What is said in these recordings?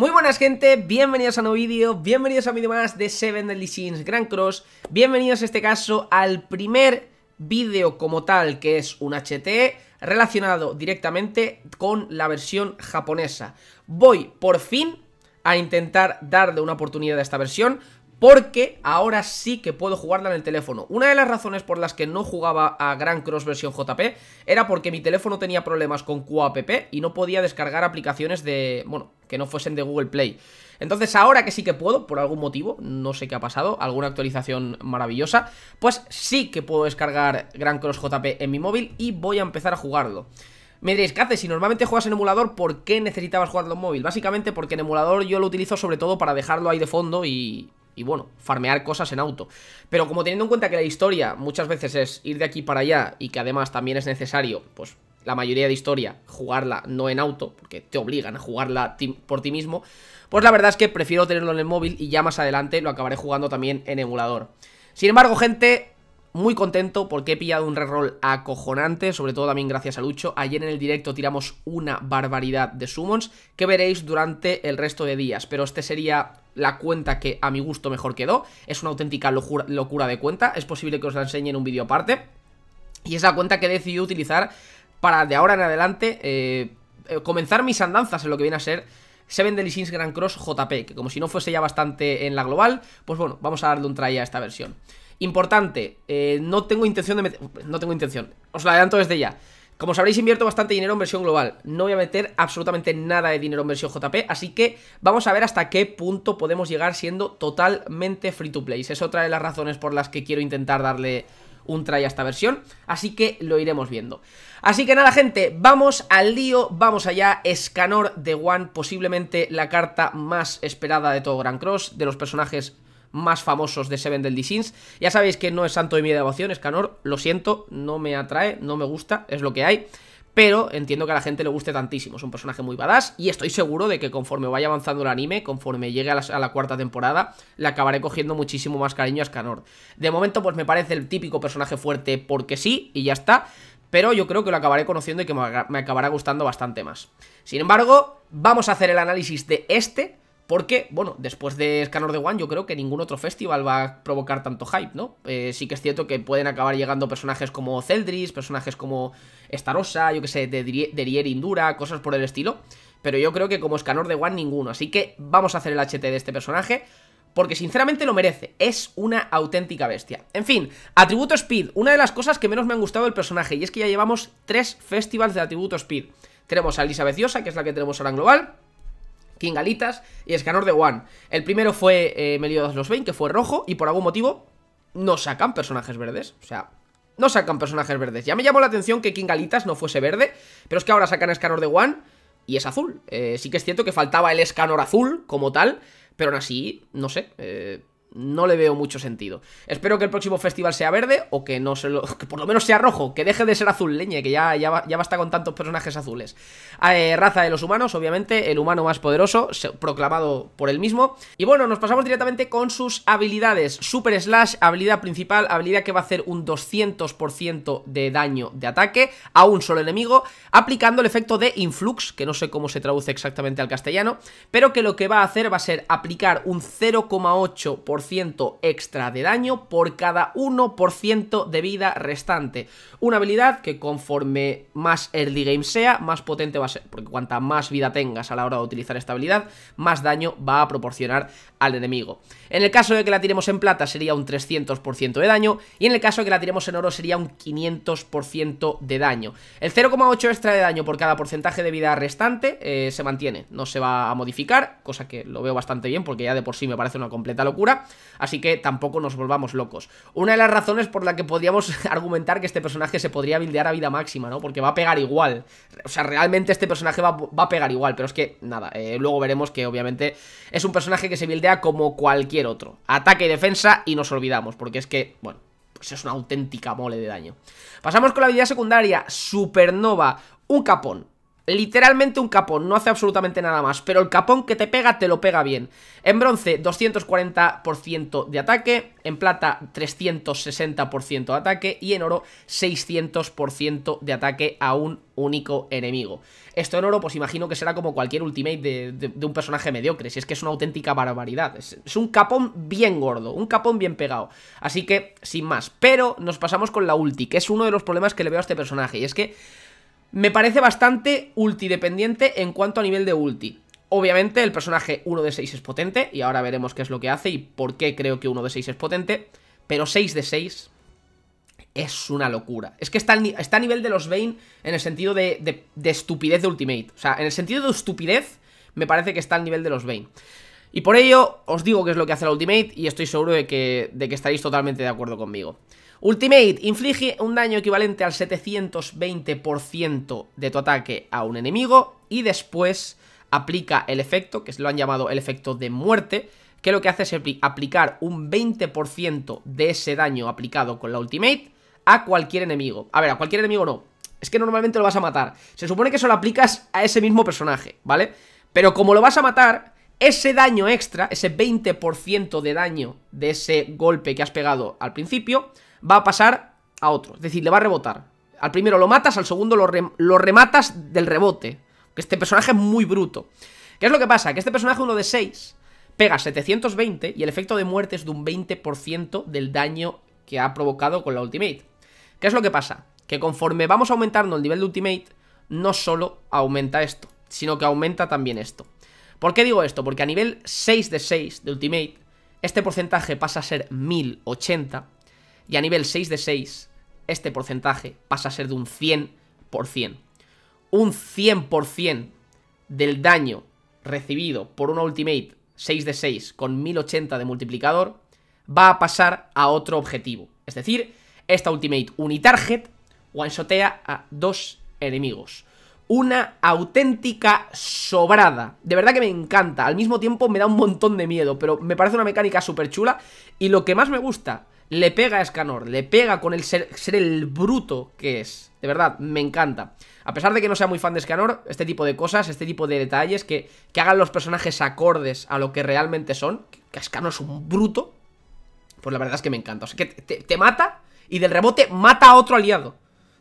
Muy buenas gente, bienvenidos a un nuevo vídeo, bienvenidos a un vídeo más de Seven Deadly Sins Grand Cross Bienvenidos en este caso al primer vídeo como tal que es un HT relacionado directamente con la versión japonesa Voy por fin a intentar darle una oportunidad a esta versión porque ahora sí que puedo jugarla en el teléfono. Una de las razones por las que no jugaba a Gran Cross versión JP era porque mi teléfono tenía problemas con QAPP y no podía descargar aplicaciones de, bueno, que no fuesen de Google Play. Entonces ahora que sí que puedo, por algún motivo, no sé qué ha pasado, alguna actualización maravillosa, pues sí que puedo descargar Gran Cross JP en mi móvil y voy a empezar a jugarlo. Me diréis, ¿qué haces? Si normalmente juegas en emulador, ¿por qué necesitabas jugarlo en móvil? Básicamente porque en emulador yo lo utilizo sobre todo para dejarlo ahí de fondo y y bueno, farmear cosas en auto. Pero como teniendo en cuenta que la historia muchas veces es ir de aquí para allá y que además también es necesario, pues la mayoría de historia, jugarla no en auto, porque te obligan a jugarla por ti mismo, pues la verdad es que prefiero tenerlo en el móvil y ya más adelante lo acabaré jugando también en emulador. Sin embargo, gente, muy contento porque he pillado un reroll acojonante, sobre todo también gracias a Lucho. Ayer en el directo tiramos una barbaridad de summons que veréis durante el resto de días, pero este sería la cuenta que a mi gusto mejor quedó. Es una auténtica locura, de cuenta, es posible que os la enseñe en un vídeo aparte. Y es la cuenta que he decidido utilizar para de ahora en adelante eh, eh, comenzar mis andanzas en lo que viene a ser Seven Deadly Grand Cross JP, que como si no fuese ya bastante en la global, pues bueno, vamos a darle un try a esta versión. Importante, eh, no tengo intención de meter... No tengo intención, os la adelanto desde ya. Como sabréis, invierto bastante dinero en versión global. No voy a meter absolutamente nada de dinero en versión JP, así que vamos a ver hasta qué punto podemos llegar siendo totalmente free to play. Es otra de las razones por las que quiero intentar darle un try a esta versión, así que lo iremos viendo. Así que nada gente, vamos al lío, vamos allá, Scanor de One, posiblemente la carta más esperada de todo Grand Cross, de los personajes más famosos de Seven Deadly Sins. Ya sabéis que no es santo de mi devoción, Escanor, lo siento, no me atrae, no me gusta, es lo que hay. Pero entiendo que a la gente le guste tantísimo, es un personaje muy badass y estoy seguro de que conforme vaya avanzando el anime, conforme llegue a la, cuarta temporada, le acabaré cogiendo muchísimo más cariño a Escanor. De momento pues me parece el típico personaje fuerte porque sí y ya está, pero yo creo que lo acabaré conociendo y que me acabará gustando bastante más. Sin embargo, vamos a hacer el análisis de este, porque, bueno, después de Scanner de One, yo creo que ningún otro festival va a provocar tanto hype, ¿no? Eh, sí que es cierto que pueden acabar llegando personajes como Celdris, personajes como Starosa, yo que sé, de Derier Indura, cosas por el estilo. Pero yo creo que como Scanner de One, ninguno. Así que vamos a hacer el HT de este personaje. Porque sinceramente lo merece, es una auténtica bestia. En fin, atributo Speed, una de las cosas que menos me han gustado del personaje, y es que ya llevamos tres festivals de atributo Speed. Tenemos a Elisa Beciosa, que es la que tenemos ahora en global, Kingalitas y Escanor de One. El primero fue eh, Meliodas los Vein, que fue rojo, y por algún motivo no sacan personajes verdes. O sea, no sacan personajes verdes. Ya me llamó la atención que Kingalitas no fuese verde, pero es que ahora sacan Escanor de One y es azul. Eh, sí que es cierto que faltaba el Escanor azul como tal, pero aún así, no sé. Eh, no le veo mucho sentido. Espero que el próximo festival sea verde o que no se lo, que por lo menos sea rojo, que deje de ser azul leñe, que ya, ya, ya basta con tantos personajes azules. Ah, eh, raza de los humanos, obviamente, el humano más poderoso, proclamado por él mismo. Y bueno, nos pasamos directamente con sus habilidades. Super Slash, habilidad principal, habilidad que va a hacer un 200% de daño de ataque a un solo enemigo, aplicando el efecto de Influx, que no sé cómo se traduce exactamente al castellano, pero que lo que va a hacer va a ser aplicar un 0,8% extra de daño por cada 1% de vida restante. Una habilidad que conforme más early game sea, más potente va a ser, porque cuanta más vida tengas a la hora de utilizar esta habilidad, más daño va a proporcionar al enemigo. En el caso de que la tiremos en plata sería un 300% de daño, y en el caso de que la tiremos en oro sería un 500% de daño. El 0,8 extra de daño por cada porcentaje de vida restante eh, se mantiene, no se va a modificar, cosa que lo veo bastante bien porque ya de por sí me parece una completa locura así que tampoco nos volvamos locos. Una de las razones por la que podríamos argumentar que este personaje se podría bildear a vida máxima, ¿no? Porque va a pegar igual, o sea, realmente este personaje va, a pegar igual, pero es que, nada, eh, luego veremos que obviamente es un personaje que se vildea como cualquier otro. Ataque y defensa y nos olvidamos, porque es que, bueno, pues es una auténtica mole de daño. Pasamos con la habilidad secundaria, Supernova, un capón. Literalmente un capón, no hace absolutamente nada más Pero el capón que te pega, te lo pega bien En bronce, 240% de ataque En plata, 360% de ataque Y en oro, 600% de ataque a un único enemigo Esto en oro, pues imagino que será como cualquier ultimate de, un personaje mediocre Si es que es una auténtica barbaridad es, es un capón bien gordo, un capón bien pegado Así que, sin más Pero nos pasamos con la ulti, que es uno de los problemas que le veo a este personaje Y es que me parece bastante ultidependiente en cuanto a nivel de ulti. Obviamente el personaje 1 de 6 es potente y ahora veremos qué es lo que hace y por qué creo que 1 de 6 es potente, pero 6 de 6 es una locura. Es que está, está a nivel de los Bane en el sentido de, estupidez de Ultimate. O sea, en el sentido de estupidez me parece que está al nivel de los Bane. Y por ello os digo qué es lo que hace la Ultimate y estoy seguro que, de que estaréis totalmente de acuerdo conmigo. Ultimate, inflige un daño equivalente al 720% de tu ataque a un enemigo y después aplica el efecto, que lo han llamado el efecto de muerte, que lo que hace es aplicar un 20% de ese daño aplicado con la Ultimate a cualquier enemigo. A ver, a cualquier enemigo no, es que normalmente lo vas a matar. Se supone que eso lo aplicas a ese mismo personaje, ¿vale? Pero como lo vas a matar, ese daño extra, ese 20% de daño de ese golpe que has pegado al principio, va a pasar a otro. Es decir, le va a rebotar. Al primero lo matas, al segundo lo, rematas del rebote. Este personaje es muy bruto. ¿Qué es lo que pasa? Que este personaje, uno de 6, pega 720 y el efecto de muerte es de un 20% del daño que ha provocado con la ultimate. ¿Qué es lo que pasa? Que conforme vamos aumentando el nivel de ultimate, no solo aumenta esto, sino que aumenta también esto. ¿Por qué digo esto? Porque a nivel 6 de 6 de ultimate, este porcentaje pasa a ser 1080 y a nivel 6 de 6, este porcentaje pasa a ser de un 100%. Un 100% del daño recibido por una ultimate 6 de 6 con 1080 de multiplicador va a pasar a otro objetivo. Es decir, esta ultimate unitarget one-shotea a dos enemigos. Una auténtica sobrada. De verdad que me encanta. Al mismo tiempo me da un montón de miedo, pero me parece una mecánica súper chula. Y lo que más me gusta le pega a Escanor, le pega con el ser, el bruto que es. De verdad, me encanta. A pesar de que no sea muy fan de Escanor, este tipo de cosas, este tipo de detalles, que, que hagan los personajes acordes a lo que realmente son, que Escanor es un bruto, pues la verdad es que me encanta. O sea, que te, te mata y del rebote mata a otro aliado.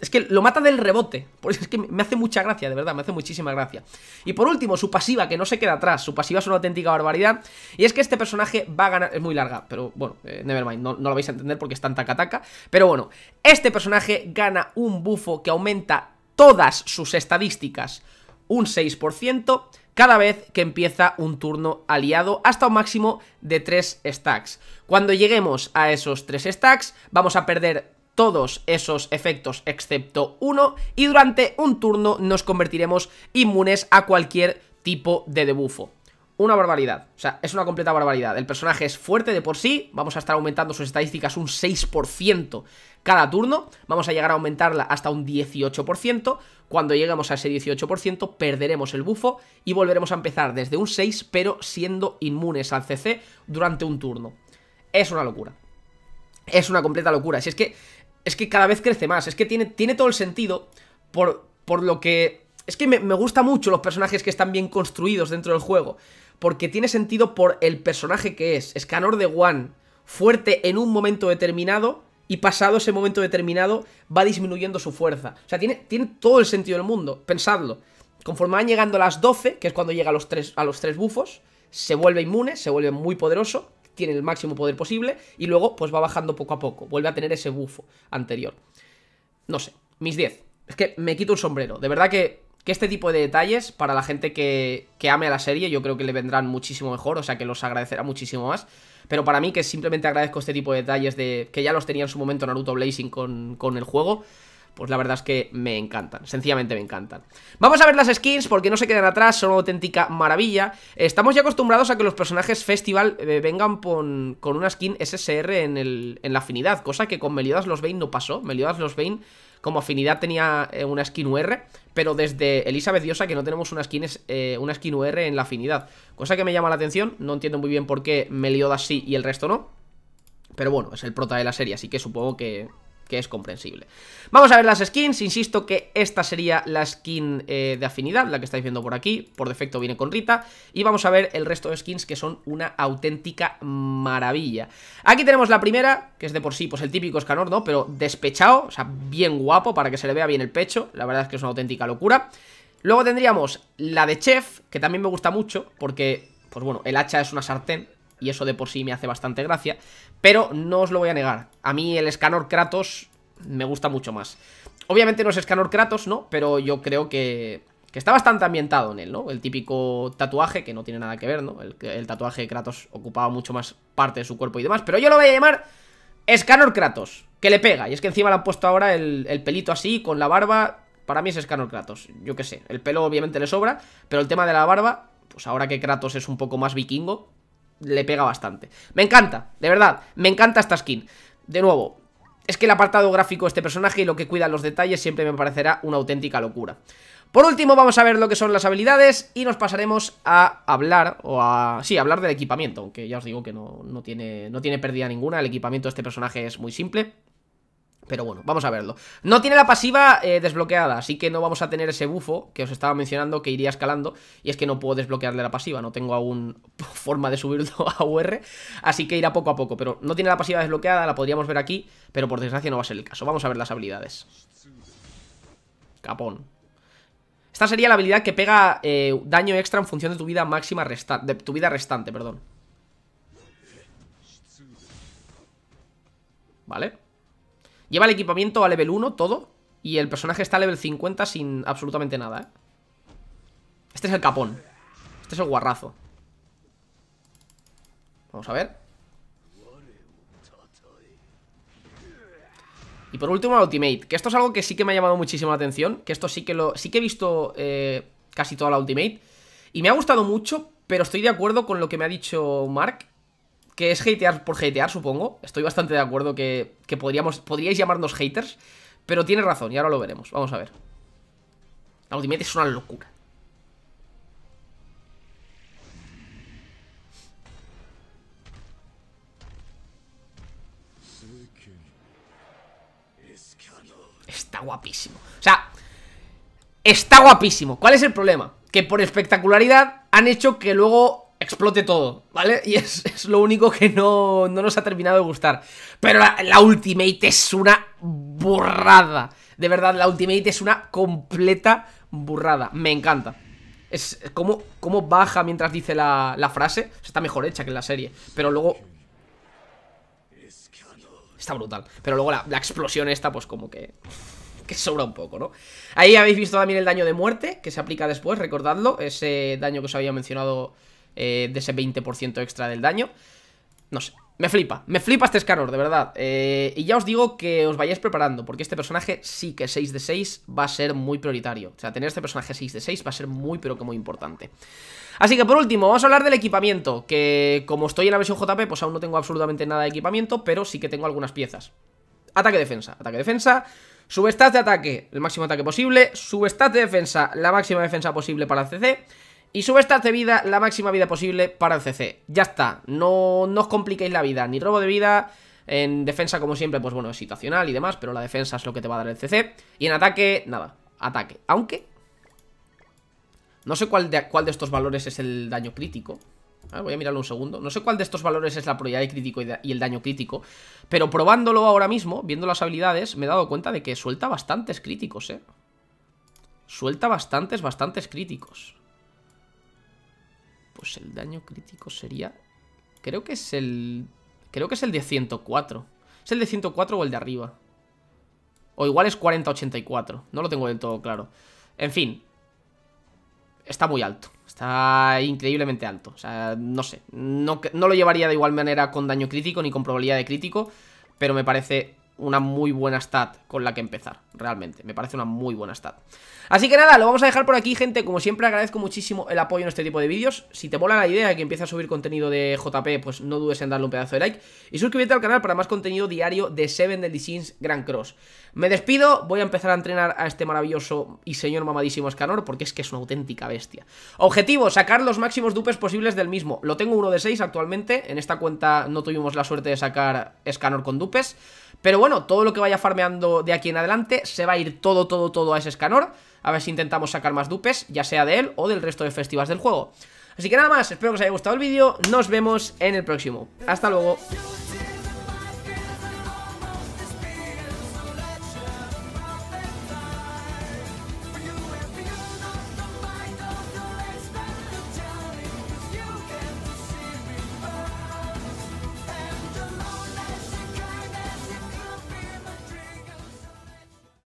Es que lo mata del rebote. Por eso es que me hace mucha gracia, de verdad, me hace muchísima gracia. Y por último, su pasiva, que no se queda atrás. Su pasiva es una auténtica barbaridad. Y es que este personaje va a ganar. Es muy larga, pero bueno, eh, nevermind, no, lo vais a entender porque es tan taca taca. Pero bueno, este personaje gana un bufo que aumenta todas sus estadísticas un 6% cada vez que empieza un turno aliado hasta un máximo de 3 stacks. Cuando lleguemos a esos 3 stacks, vamos a perder todos esos efectos excepto uno y durante un turno nos convertiremos inmunes a cualquier tipo de debufo una barbaridad. O sea, es una completa barbaridad. El personaje es fuerte de por sí. Vamos a estar aumentando sus estadísticas un 6% cada turno. Vamos a llegar a aumentarla hasta un 18%. Cuando lleguemos a ese 18% perderemos el bufo y volveremos a empezar desde un 6 pero siendo inmunes al CC durante un turno. Es una locura. Es una completa locura. Si es que es que cada vez crece más. Es que tiene, tiene todo el sentido por, por lo que... Es que me, me gusta mucho los personajes que están bien construidos dentro del juego. Porque tiene sentido por el personaje que es. Escanor de One, fuerte en un momento determinado y pasado ese momento determinado va disminuyendo su fuerza. O sea, tiene, tiene todo el sentido del mundo, pensadlo. Conforme van llegando a las 12, que es cuando llega a los tres, a los tres bufos, se vuelve inmune, se vuelve muy poderoso tiene el máximo poder posible y luego pues va bajando poco a poco, vuelve a tener ese bufo anterior. No sé, mis 10. Es que me quito un sombrero, de verdad que, que este tipo de detalles para la gente que, que ame a la serie yo creo que le vendrán muchísimo mejor, o sea que los agradecerá muchísimo más. Pero para mí que simplemente agradezco este tipo de detalles de que ya los tenía en su momento Naruto Blazing con, con el juego pues la verdad es que me encantan, sencillamente me encantan. Vamos a ver las skins porque no se quedan atrás, son una auténtica maravilla. Estamos ya acostumbrados a que los personajes Festival eh, vengan con, una skin SSR en, la afinidad, cosa que con Meliodas los Bane no pasó. Meliodas los vein como afinidad tenía eh, una skin UR, pero desde Elizabeth Diosa que no tenemos una skin, eh, una skin UR en la afinidad. Cosa que me llama la atención, no entiendo muy bien por qué Meliodas sí y el resto no. Pero bueno, es el prota de la serie, así que supongo que que es comprensible. Vamos a ver las skins, insisto que esta sería la skin eh, de afinidad, la que estáis viendo por aquí, por defecto viene con Rita, y vamos a ver el resto de skins que son una auténtica maravilla. Aquí tenemos la primera, que es de por sí pues el típico escanor, ¿no? Pero despechado, o sea, bien guapo para que se le vea bien el pecho, la verdad es que es una auténtica locura. Luego tendríamos la de Chef, que también me gusta mucho, porque, pues bueno, el hacha es una sartén, y eso de por sí me hace bastante gracia, pero no os lo voy a negar, a mí el escanor Kratos me gusta mucho más. Obviamente no es escanor Kratos, ¿no? Pero yo creo que, está bastante ambientado en él, ¿no? El típico tatuaje, que no tiene nada que ver, ¿no? El, tatuaje de Kratos ocupaba mucho más parte de su cuerpo y demás, pero yo lo voy a llamar escanor Kratos, que le pega, y es que encima le han puesto ahora el, el pelito así, con la barba... Para mí es escanor Kratos, yo qué sé, el pelo obviamente le sobra, pero el tema de la barba pues ahora que Kratos es un poco más vikingo, le pega bastante. Me encanta, de verdad, me encanta esta skin. De nuevo, es que el apartado gráfico de este personaje y lo que cuida los detalles siempre me parecerá una auténtica locura. Por último vamos a ver lo que son las habilidades y nos pasaremos a hablar, o a... sí, hablar del equipamiento, aunque ya os digo que no, no, tiene, no tiene pérdida ninguna, el equipamiento de este personaje es muy simple pero bueno, vamos a verlo. No tiene la pasiva eh, desbloqueada, así que no vamos a tener ese bufo que os estaba mencionando que iría escalando. Y es que no puedo desbloquearle la pasiva, no tengo aún forma de subirlo a UR, así que irá poco a poco. Pero no tiene la pasiva desbloqueada, la podríamos ver aquí, pero por desgracia no va a ser el caso. Vamos a ver las habilidades. Capón. Esta sería la habilidad que pega eh, daño extra en función de tu vida máxima restante, de tu vida restante, perdón. ¿Vale? Lleva el equipamiento a level 1, todo. Y el personaje está a level 50 sin absolutamente nada, ¿eh? Este es el capón. Este es el guarrazo. Vamos a ver. Y por último, el Ultimate. Que esto es algo que sí que me ha llamado muchísimo la atención. Que esto sí que lo. Sí que he visto eh, casi toda la Ultimate. Y me ha gustado mucho, pero estoy de acuerdo con lo que me ha dicho Mark que es hatear por hatear, supongo. Estoy bastante de acuerdo que, que podríamos, podríais llamarnos haters, pero tiene razón y ahora lo veremos. Vamos a ver. La Ultimate es una locura. Está guapísimo. O sea, está guapísimo. ¿Cuál es el problema? Que por espectacularidad han hecho que luego explote todo, ¿vale? Y es, lo único que no, nos ha terminado de gustar. Pero la, Ultimate es una burrada. De verdad, la Ultimate es una completa burrada. Me encanta. Es como, baja mientras dice la, frase. Está mejor hecha que en la serie. Pero luego está brutal. Pero luego la, la, explosión esta, pues como que... Que sobra un poco, ¿no? Ahí habéis visto también el daño de muerte que se aplica después, recordadlo. Ese daño que os había mencionado eh, de ese 20% extra del daño. No sé, me flipa, me flipa este escaror, de verdad. Eh, y ya os digo que os vayáis preparando, porque este personaje sí que 6 de 6 va a ser muy prioritario. O sea, tener este personaje 6 de 6 va a ser muy, pero que muy importante. Así que por último, vamos a hablar del equipamiento, que como estoy en la versión JP, pues aún no tengo absolutamente nada de equipamiento, pero sí que tengo algunas piezas. Ataque-defensa, ataque-defensa, subestat de ataque, el máximo ataque posible, subestat de defensa, la máxima defensa posible para el CC... Y esta de vida la máxima vida posible para el CC. Ya está, no, no os compliquéis la vida, ni robo de vida, en defensa, como siempre, pues bueno, es situacional y demás, pero la defensa es lo que te va a dar el CC. Y en ataque, nada, ataque. Aunque, no sé cuál de, cuál de estos valores es el daño crítico. voy a mirarlo un segundo. No sé cuál de estos valores es la probabilidad de crítico y, y el daño crítico, pero probándolo ahora mismo, viendo las habilidades, me he dado cuenta de que suelta bastantes críticos, ¿eh? Suelta bastantes, bastantes críticos. Pues el daño crítico sería... Creo que es el... Creo que es el de 104. ¿Es el de 104 o el de arriba? O igual es 40-84. No lo tengo del todo claro. En fin. Está muy alto. Está increíblemente alto. O sea, no sé. No, no lo llevaría de igual manera con daño crítico ni con probabilidad de crítico. Pero me parece una muy buena stat con la que empezar, realmente. Me parece una muy buena stat. Así que nada, lo vamos a dejar por aquí, gente. Como siempre, agradezco muchísimo el apoyo en este tipo de vídeos. Si te mola la idea de que empiece a subir contenido de JP, pues no dudes en darle un pedazo de like. Y suscríbete al canal para más contenido diario de Seven Deadly Sins Grand Cross. Me despido, voy a empezar a entrenar a este maravilloso y señor mamadísimo Escanor, porque es que es una auténtica bestia. Objetivo, sacar los máximos dupes posibles del mismo. Lo tengo uno de seis actualmente. En esta cuenta no tuvimos la suerte de sacar Escanor con dupes. Pero bueno, todo lo que vaya farmeando de aquí en adelante se va a ir todo, todo, todo a ese escanor. A ver si intentamos sacar más dupes, ya sea de él o del resto de festivas del juego. Así que nada más, espero que os haya gustado el vídeo, nos vemos en el próximo. Hasta luego.